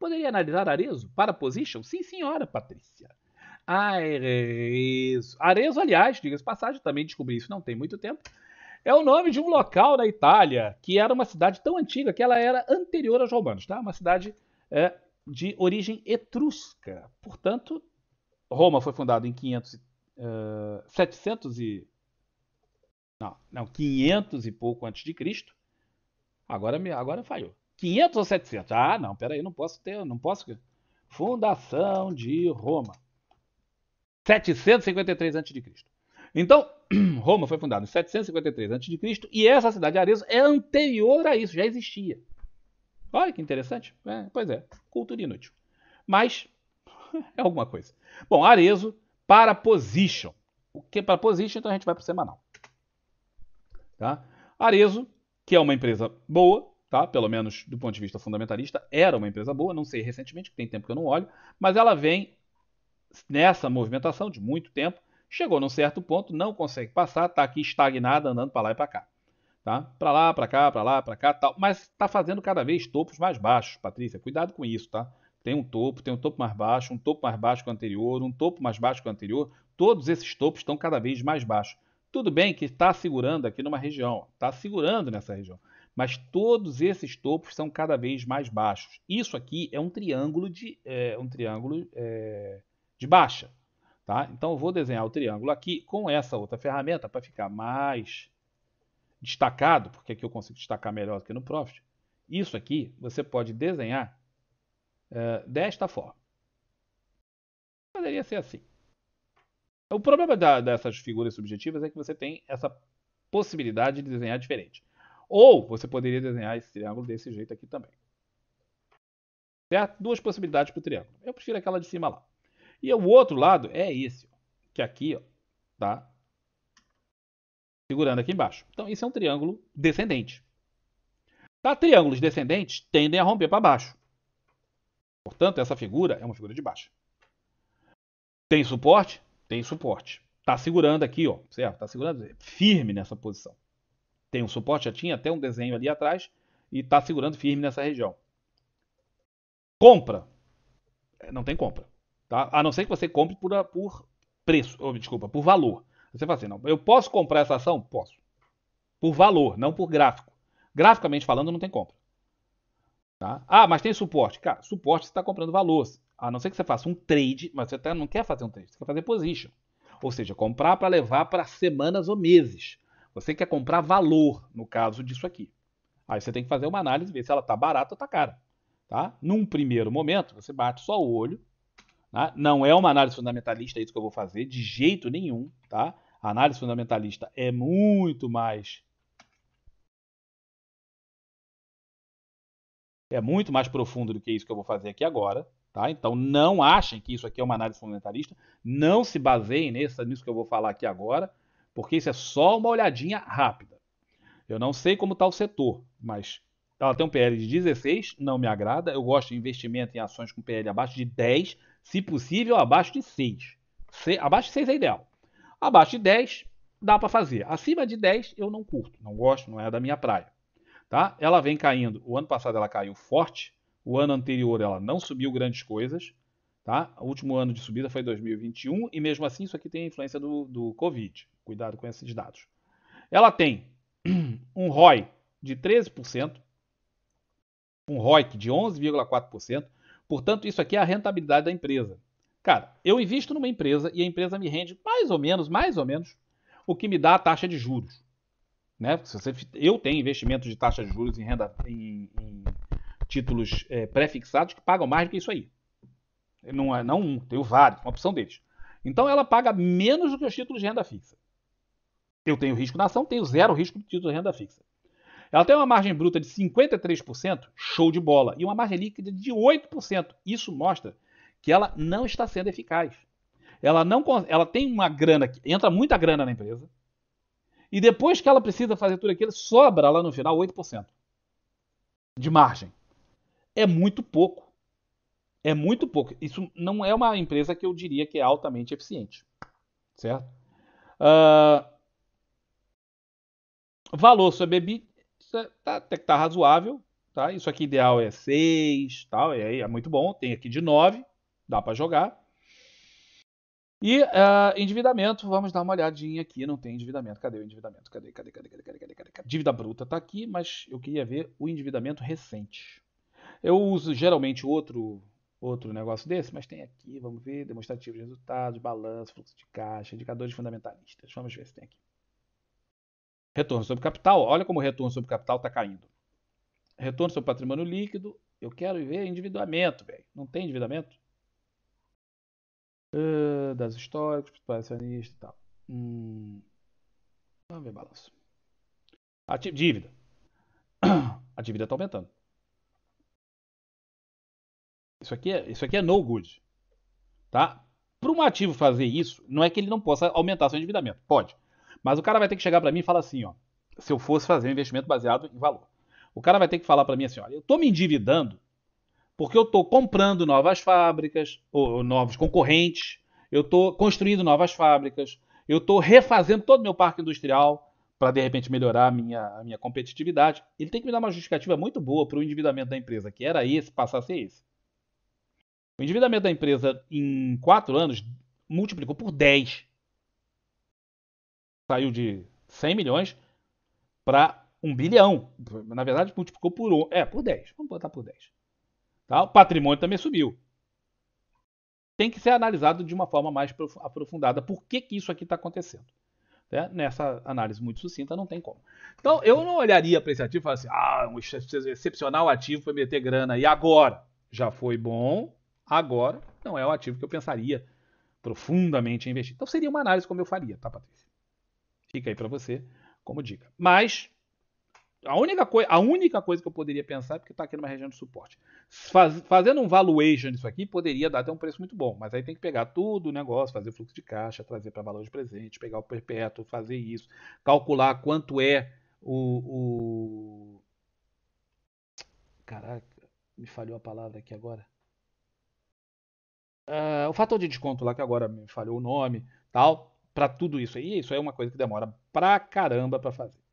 Poderia analisar Arezo para position? Sim, senhora, Patrícia. Arezo. Arezo, aliás, diga-se passagem, também descobri isso não tem muito tempo. É o nome de um local na Itália que era uma cidade tão antiga que ela era anterior aos romanos, tá? Uma cidade é, de origem etrusca. Portanto, Roma foi fundada em 500, uh, 700 e não, não, 500 e pouco antes de Cristo. Agora, agora falhou. 500 ou 700. Ah, não, peraí, não posso ter, não posso. Fundação de Roma. 753 a.C. Então, Roma foi fundada em 753 a.C. e essa cidade de Arezzo é anterior a isso, já existia. Olha que interessante. É, pois é, cultura inútil. Mas é alguma coisa. Bom, Arezzo para position. O que é para position? Então a gente vai para o semanal. Tá? Arezzo, que é uma empresa boa, tá? pelo menos do ponto de vista fundamentalista, era uma empresa boa, não sei recentemente, tem tempo que eu não olho, mas ela vem nessa movimentação de muito tempo, chegou num certo ponto, não consegue passar, está aqui estagnada, andando para lá e para cá. Tá? Para lá, para cá, para lá, para cá, tal. Mas está fazendo cada vez topos mais baixos, Patrícia. Cuidado com isso, tá? Tem um topo, tem um topo mais baixo, um topo mais baixo que o anterior, um topo mais baixo que o anterior. Todos esses topos estão cada vez mais baixos. Tudo bem que está segurando aqui numa região, está segurando nessa região mas todos esses topos são cada vez mais baixos. Isso aqui é um triângulo de, é, um triângulo, é, de baixa. Tá? Então eu vou desenhar o triângulo aqui com essa outra ferramenta para ficar mais destacado, porque aqui eu consigo destacar melhor do que no Profit. Isso aqui você pode desenhar é, desta forma. Poderia ser assim. O problema da, dessas figuras subjetivas é que você tem essa possibilidade de desenhar diferente. Ou você poderia desenhar esse triângulo desse jeito aqui também. Certo? Duas possibilidades para o triângulo. Eu prefiro aquela de cima lá. E o outro lado é esse, que aqui, ó, tá? Segurando aqui embaixo. Então, isso é um triângulo descendente. Tá? Triângulos descendentes tendem a romper para baixo. Portanto, essa figura é uma figura de baixa. Tem suporte? Tem suporte. Tá segurando aqui, ó, certo? Tá segurando firme nessa posição tem um suporte, já tinha até um desenho ali atrás e está segurando firme nessa região. Compra. É, não tem compra. Tá? A não ser que você compre por, ah, por preço, ou, desculpa, por valor. Você fala assim, não, eu posso comprar essa ação? Posso. Por valor, não por gráfico. Graficamente falando, não tem compra. Tá? Ah, mas tem suporte. Cara, suporte você está comprando valor. A não ser que você faça um trade, mas você até não quer fazer um trade, você quer fazer position. Ou seja, comprar para levar para semanas ou meses. Você quer comprar valor, no caso disso aqui. Aí você tem que fazer uma análise, ver se ela está barata ou está cara. Tá? Num primeiro momento, você bate só o olho. Tá? Não é uma análise fundamentalista isso que eu vou fazer, de jeito nenhum. Tá? A análise fundamentalista é muito mais é muito mais profundo do que isso que eu vou fazer aqui agora. Tá? Então não achem que isso aqui é uma análise fundamentalista, não se baseiem nessa, nisso que eu vou falar aqui agora porque isso é só uma olhadinha rápida. Eu não sei como está o setor, mas ela tem um PL de 16, não me agrada. Eu gosto de investimento em ações com PL abaixo de 10, se possível abaixo de 6. Se, abaixo de 6 é ideal. Abaixo de 10 dá para fazer. Acima de 10 eu não curto, não gosto, não é da minha praia. Tá? Ela vem caindo. O ano passado ela caiu forte, o ano anterior ela não subiu grandes coisas. Tá? O último ano de subida foi 2021 e mesmo assim isso aqui tem influência do, do Covid. Cuidado com esses dados. Ela tem um ROI de 13%, um ROIC de 11,4%. Portanto, isso aqui é a rentabilidade da empresa. Cara, eu invisto numa empresa e a empresa me rende mais ou menos, mais ou menos, o que me dá a taxa de juros. Né? Se você, eu tenho investimentos de taxa de juros em renda em, em títulos é, pré-fixados que pagam mais do que isso aí. Não é não um, tenho vários, uma opção deles. Então ela paga menos do que os títulos de renda fixa. Eu tenho risco na ação, tenho zero risco de título de renda fixa. Ela tem uma margem bruta de 53%, show de bola, e uma margem líquida de 8%. Isso mostra que ela não está sendo eficaz. Ela não ela tem uma grana que entra muita grana na empresa. E depois que ela precisa fazer tudo aquilo, sobra lá no final 8% de margem. É muito pouco. É muito pouco. Isso não é uma empresa que eu diria que é altamente eficiente. Certo? Uh, valor sobre EBITDA é, tá, até que tá razoável. Tá? Isso aqui ideal é 6, tal, é, é muito bom. Tem aqui de 9, dá para jogar. E uh, endividamento, vamos dar uma olhadinha aqui, não tem endividamento. Cadê o endividamento? Cadê, cadê, cadê, cadê, cadê, cadê, cadê? cadê? Dívida bruta está aqui, mas eu queria ver o endividamento recente. Eu uso geralmente outro outro negócio desse, mas tem aqui, vamos ver, demonstrativo de resultados, balanço, fluxo de caixa, indicadores fundamentalistas. Vamos ver se tem aqui. Retorno sobre capital, olha como o retorno sobre capital está caindo. Retorno sobre patrimônio líquido, eu quero ver endividamento, velho. Não tem endividamento? Uh, ah, das históricas, principais e tal. Hum, vamos ver balanço. Ati dívida. A dívida está aumentando. Isso aqui é, isso aqui é no good. Tá? Para um ativo fazer isso, não é que ele não possa aumentar seu endividamento. Pode. Mas o cara vai ter que chegar para mim e falar assim, ó, se eu fosse fazer um investimento baseado em valor. O cara vai ter que falar para mim assim, olha, eu estou me endividando porque eu estou comprando novas fábricas, ou, ou novos concorrentes, eu estou construindo novas fábricas, eu estou refazendo todo o meu parque industrial para, de repente, melhorar a minha, a minha competitividade. Ele tem que me dar uma justificativa muito boa para o endividamento da empresa, que era esse, passar a ser esse. O endividamento da empresa em 4 anos multiplicou por 10. Saiu de 100 milhões para 1 bilhão. Na verdade, multiplicou por 1. É, por 10. Vamos botar por 10. Tá? O patrimônio também subiu. Tem que ser analisado de uma forma mais aprofundada. Por que, que isso aqui está acontecendo? Né? Nessa análise muito sucinta, não tem como. Então, eu não olharia para esse ativo e falaria assim: ah, um excepcional ativo foi meter grana. E agora? Já foi bom, agora não é o ativo que eu pensaria profundamente em investir. Então seria uma análise como eu faria, tá, Patrícia? Fica aí para você como dica. Mas a única, coi a única coisa que eu poderia pensar é porque está aqui numa região de suporte. Faz fazendo um valuation disso aqui, poderia dar até um preço muito bom, mas aí tem que pegar tudo o negócio, fazer o fluxo de caixa, trazer para valor de presente, pegar o perpétuo, fazer isso, calcular quanto é o. o... Caraca, me falhou a palavra aqui agora uh, o fator de desconto lá, que agora me falhou o nome, tal, para tudo isso aí, isso aí é uma coisa que demora pra caramba para fazer.